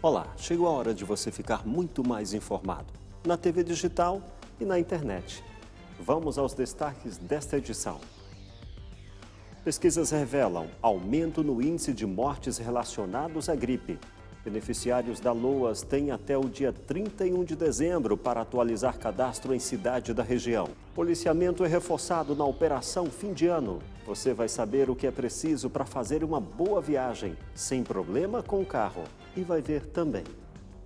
Olá, chegou a hora de você ficar muito mais informado na TV digital e na internet. Vamos aos destaques desta edição. Pesquisas revelam aumento no índice de mortes relacionados à gripe. Beneficiários da LOAS têm até o dia 31 de dezembro para atualizar cadastro em cidade da região. Policiamento é reforçado na operação fim de ano. Você vai saber o que é preciso para fazer uma boa viagem, sem problema com o carro e vai ver também.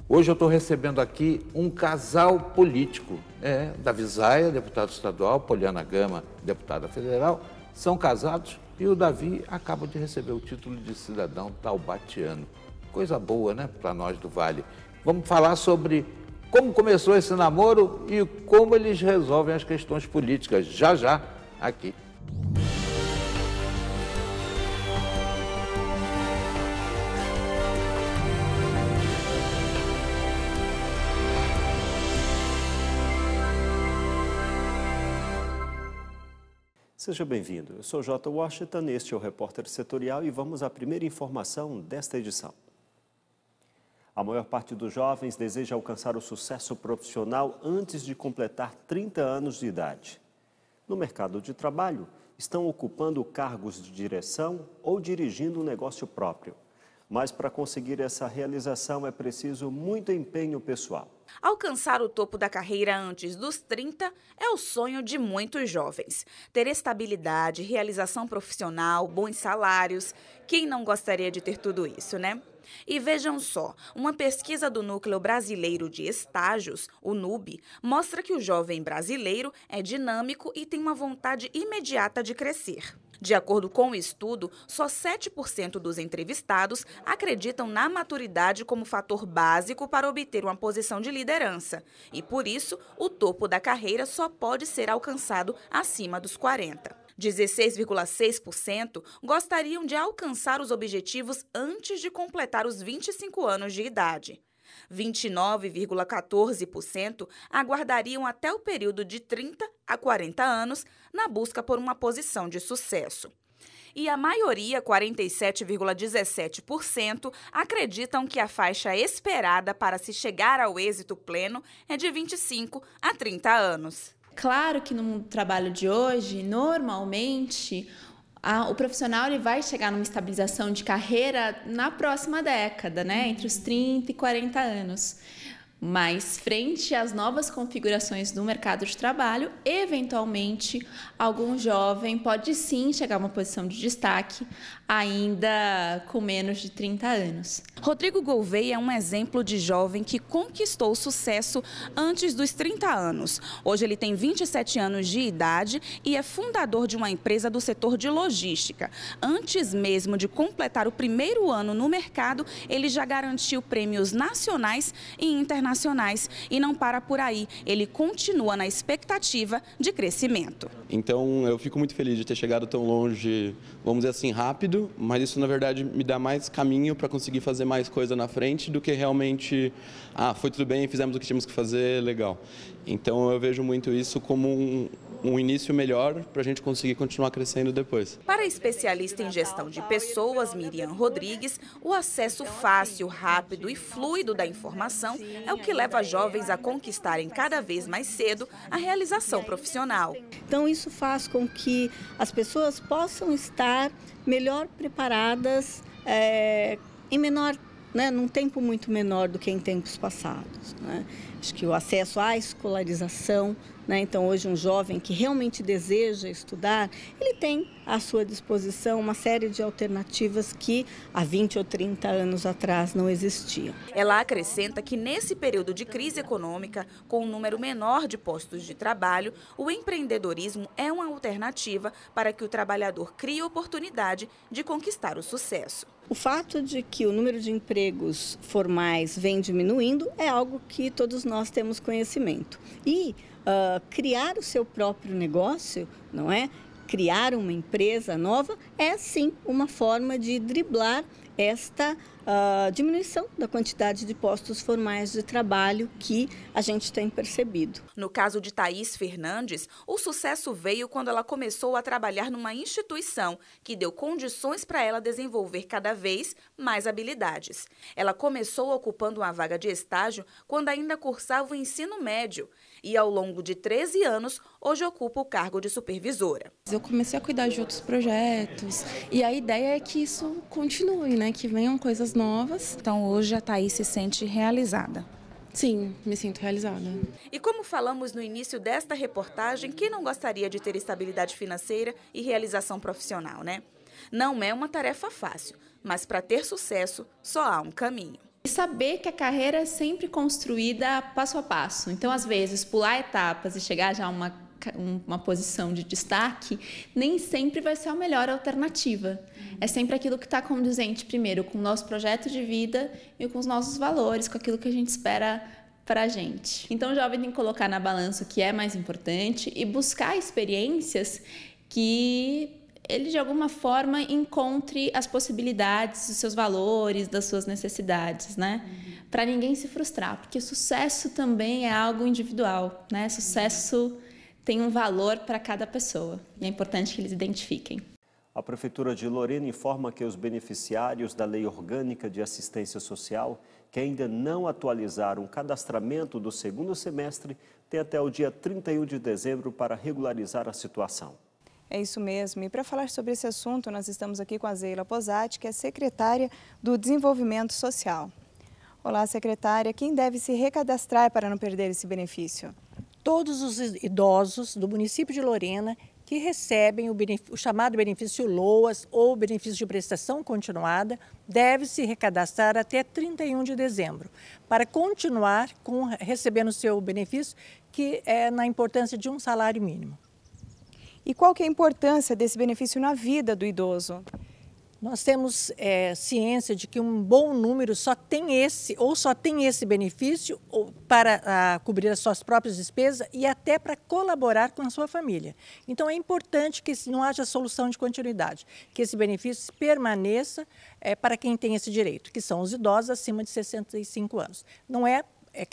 Hoje eu estou recebendo aqui um casal político, é, Davi Zaia, deputado estadual, Poliana Gama, deputada federal, são casados e o Davi acaba de receber o título de cidadão taubatiano. Coisa boa, né, para nós do Vale. Vamos falar sobre como começou esse namoro e como eles resolvem as questões políticas, já já, aqui Seja bem-vindo. Eu sou J. Washington, este é o repórter setorial e vamos à primeira informação desta edição. A maior parte dos jovens deseja alcançar o sucesso profissional antes de completar 30 anos de idade. No mercado de trabalho, estão ocupando cargos de direção ou dirigindo um negócio próprio. Mas para conseguir essa realização é preciso muito empenho pessoal. Alcançar o topo da carreira antes dos 30 é o sonho de muitos jovens. Ter estabilidade, realização profissional, bons salários. Quem não gostaria de ter tudo isso, né? E vejam só, uma pesquisa do Núcleo Brasileiro de Estágios, o NUB, mostra que o jovem brasileiro é dinâmico e tem uma vontade imediata de crescer. De acordo com o estudo, só 7% dos entrevistados acreditam na maturidade como fator básico para obter uma posição de liderança. E por isso, o topo da carreira só pode ser alcançado acima dos 40. 16,6% gostariam de alcançar os objetivos antes de completar os 25 anos de idade. 29,14% aguardariam até o período de 30 a 40 anos na busca por uma posição de sucesso e a maioria, 47,17%, acreditam que a faixa esperada para se chegar ao êxito pleno é de 25 a 30 anos. Claro que no trabalho de hoje, normalmente, a, o profissional ele vai chegar numa estabilização de carreira na próxima década, né? Entre os 30 e 40 anos. Mas, frente às novas configurações do mercado de trabalho, eventualmente algum jovem pode sim chegar a uma posição de destaque, ainda com menos de 30 anos. Rodrigo Gouveia é um exemplo de jovem que conquistou sucesso antes dos 30 anos. Hoje ele tem 27 anos de idade e é fundador de uma empresa do setor de logística. Antes mesmo de completar o primeiro ano no mercado, ele já garantiu prêmios nacionais e internacionais internacionais e não para por aí. Ele continua na expectativa de crescimento. Então, eu fico muito feliz de ter chegado tão longe, vamos dizer assim, rápido, mas isso na verdade me dá mais caminho para conseguir fazer mais coisa na frente do que realmente, ah, foi tudo bem, fizemos o que tínhamos que fazer, legal. Então eu vejo muito isso como um, um início melhor para a gente conseguir continuar crescendo depois. Para a especialista em gestão de pessoas, Miriam Rodrigues, o acesso fácil, rápido e fluido da informação é o que leva jovens a conquistarem cada vez mais cedo a realização profissional. Então isso faz com que as pessoas possam estar melhor preparadas, é, em menor tempo né, num tempo muito menor do que em tempos passados. Né? Acho que o acesso à escolarização, né, então hoje um jovem que realmente deseja estudar, ele tem à sua disposição uma série de alternativas que há 20 ou 30 anos atrás não existiam. Ela acrescenta que nesse período de crise econômica, com um número menor de postos de trabalho, o empreendedorismo é uma alternativa para que o trabalhador crie oportunidade de conquistar o sucesso. O fato de que o número de empregos formais vem diminuindo é algo que todos nós temos conhecimento. E uh, criar o seu próprio negócio, não é? Criar uma empresa nova é sim uma forma de driblar esta uh, diminuição da quantidade de postos formais de trabalho que a gente tem percebido. No caso de Thaís Fernandes, o sucesso veio quando ela começou a trabalhar numa instituição que deu condições para ela desenvolver cada vez mais habilidades. Ela começou ocupando uma vaga de estágio quando ainda cursava o ensino médio e, ao longo de 13 anos, hoje ocupa o cargo de supervisora. Eu comecei a cuidar de outros projetos e a ideia é que isso continue, né? né, que venham coisas novas. Então hoje a Thaís se sente realizada. Sim, me sinto realizada. E como falamos no início desta reportagem, quem não gostaria de ter estabilidade financeira e realização profissional, né? Não é uma tarefa fácil, mas para ter sucesso só há um caminho. E saber que a carreira é sempre construída passo a passo. Então, às vezes, pular etapas e chegar já a uma uma posição de destaque, nem sempre vai ser a melhor alternativa. É sempre aquilo que está condizente, primeiro, com o nosso projeto de vida e com os nossos valores, com aquilo que a gente espera para a gente. Então, o jovem tem que colocar na balança o que é mais importante e buscar experiências que ele de alguma forma encontre as possibilidades dos seus valores, das suas necessidades, né? Uhum. Para ninguém se frustrar, porque sucesso também é algo individual, né? Sucesso tem um valor para cada pessoa e é importante que eles identifiquem. A Prefeitura de Lorena informa que os beneficiários da Lei Orgânica de Assistência Social que ainda não atualizaram o cadastramento do segundo semestre têm até o dia 31 de dezembro para regularizar a situação. É isso mesmo. E para falar sobre esse assunto, nós estamos aqui com a Zeila Posati, que é secretária do Desenvolvimento Social. Olá, secretária. Quem deve se recadastrar para não perder esse benefício? todos os idosos do município de Lorena que recebem o, o, chamado benefício LOAS ou benefício de prestação continuada deve se recadastrar até 31 de dezembro para continuar com, recebendo o seu benefício, que é na importância de um salário mínimo. E qual que é a importância desse benefício na vida do idoso? Nós temos é, ciência de que um bom número só tem esse, ou só tem esse benefício para a, ah, cobrir as suas próprias despesas e até para colaborar com a sua família. Então, é importante que não haja solução de continuidade, que esse benefício permaneça é, para quem tem esse direito, que são os idosos acima de 65 anos. Não é é,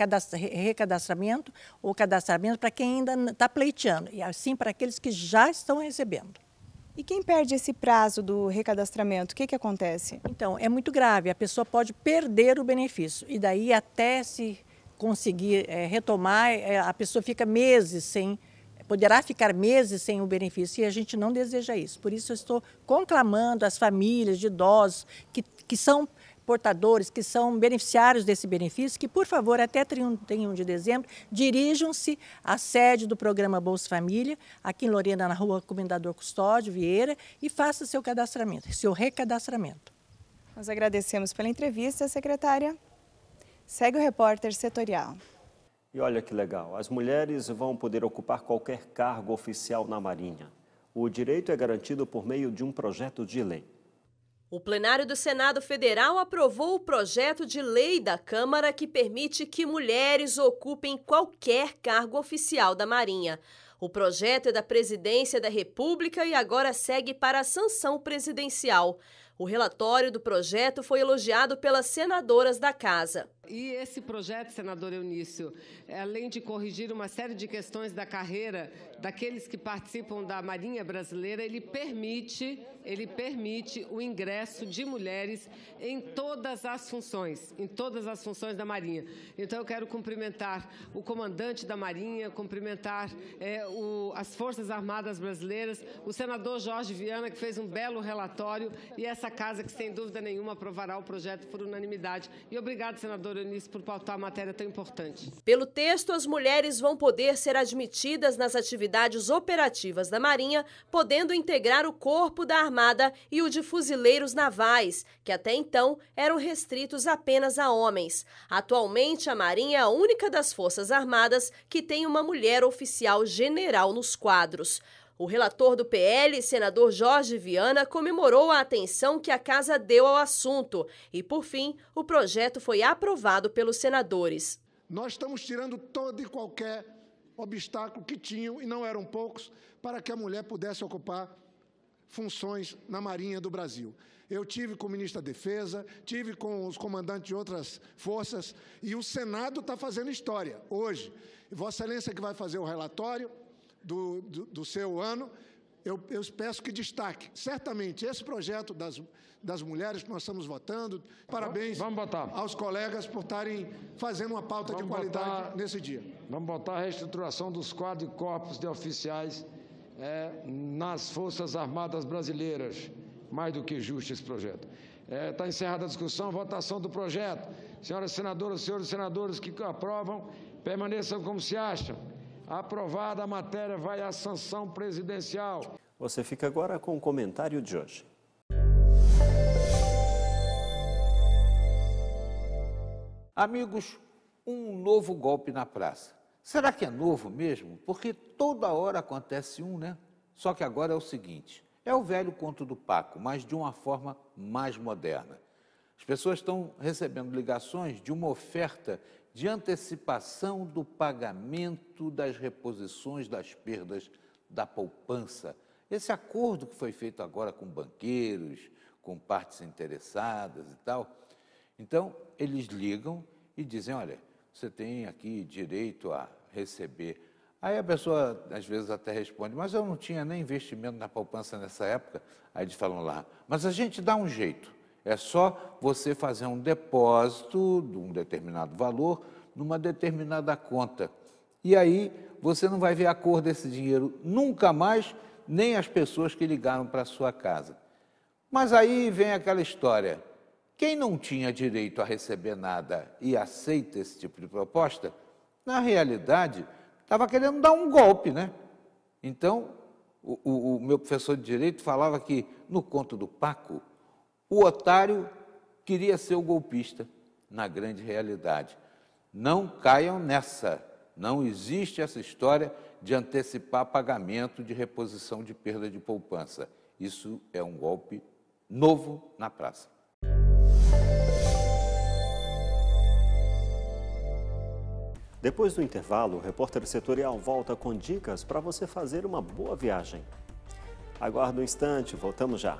recadastramento ou cadastramento para quem ainda está pleiteando, e assim para aqueles que já estão recebendo. E quem perde esse prazo do recadastramento, o que, que acontece? Então, é muito grave, a pessoa pode perder o benefício. E daí, até se conseguir é, retomar, é, a pessoa fica meses sem, poderá ficar meses sem o benefício. E a gente não deseja isso. Por isso, eu estou conclamando as famílias de idosos que, que são portadores que são beneficiários desse benefício que, por favor, até 31 de dezembro, dirijam-se à sede do programa Bolsa Família, aqui em Lorena, na rua Comendador Custódio, Vieira, e faça seu cadastramento, seu recadastramento. Nós agradecemos pela entrevista, secretária. Segue o repórter setorial. E olha que legal, as mulheres vão poder ocupar qualquer cargo oficial na Marinha. O direito é garantido por meio de um projeto de lei. O plenário do Senado Federal aprovou o projeto de lei da Câmara que permite que mulheres ocupem qualquer cargo oficial da Marinha. O projeto é da Presidência da República e agora segue para a sanção presidencial. O relatório do projeto foi elogiado pelas senadoras da Casa. E esse projeto, senador Eunício, além de corrigir uma série de questões da carreira daqueles que participam da Marinha Brasileira, ele permite, ele permite o ingresso de mulheres em todas as funções, em todas as funções da Marinha. Então eu quero cumprimentar o comandante da Marinha, cumprimentar é, o, as Forças Armadas Brasileiras, o senador Jorge Viana, que fez um belo relatório, e essa casa que, sem dúvida nenhuma, aprovará o projeto por unanimidade. E obrigado, senador Berenice, por pautar uma matéria tão importante. Pelo texto, as mulheres vão poder ser admitidas nas atividades operativas da Marinha, podendo integrar o Corpo da Armada e o de Fuzileiros Navais, que até então eram restritos apenas a homens. Atualmente, a Marinha é a única das Forças Armadas que tem uma mulher oficial general nos quadros. O relator do PL, senador Jorge Viana, comemorou a atenção que a casa deu ao assunto e, por fim, o projeto foi aprovado pelos senadores. Nós estamos tirando todo e qualquer obstáculo que tinham, e não eram poucos, para que a mulher pudesse ocupar funções na Marinha do Brasil. Eu tive com o ministro da Defesa, tive com os comandantes de outras forças, e o Senado está fazendo história hoje. Vossa Excelência que vai fazer o relatório, do, do, do seu ano, eu, eu, peço que destaque. Certamente, esse projeto das, das mulheres que nós estamos votando, parabéns vamos, vamos aos colegas por estarem fazendo uma pauta vamos de qualidade botar, nesse dia. Vamos botar a reestruturação dos quadros e corpos de oficiais é, nas Forças Armadas Brasileiras. Mais do que justo esse projeto. Está é, tá encerrada a discussão, votação do projeto. Senhoras senadoras, senhores senadores que aprovam, permaneçam como se acham. Aprovada a matéria, vai à sanção presidencial. Você fica agora com o comentário de hoje. Amigos, um novo golpe na praça. Será que é novo mesmo? Porque toda hora acontece um, né? Só que agora é o seguinte: é o velho conto do Paco, mas de uma forma mais moderna. As pessoas estão recebendo ligações de uma oferta de antecipação do pagamento das reposições das perdas da poupança. Esse acordo que foi feito agora com banqueiros, com partes interessadas e tal. Então, eles ligam e dizem: olha, você tem aqui direito a receber. Aí a pessoa, às vezes, até responde: mas eu não tinha nem investimento na poupança nessa época. Aí eles falam lá: mas a gente dá um jeito. É só você fazer um depósito de um determinado valor numa determinada conta. E aí você não vai ver a cor desse dinheiro nunca mais, nem as pessoas que ligaram para sua casa. Mas aí vem aquela história. Quem não tinha direito a receber nada e aceita esse tipo de proposta, na realidade, estava querendo dar um golpe, né? Então, o, o, o, meu professor de direito falava que no conto do Paco o otário queria ser o golpista, na grande realidade. Não caiam nessa. Não existe essa história de antecipar pagamento de reposição de perda de poupança. Isso é um golpe novo na praça. Depois do intervalo, o repórter setorial volta com dicas para você fazer uma boa viagem. Aguarda um instante, voltamos já.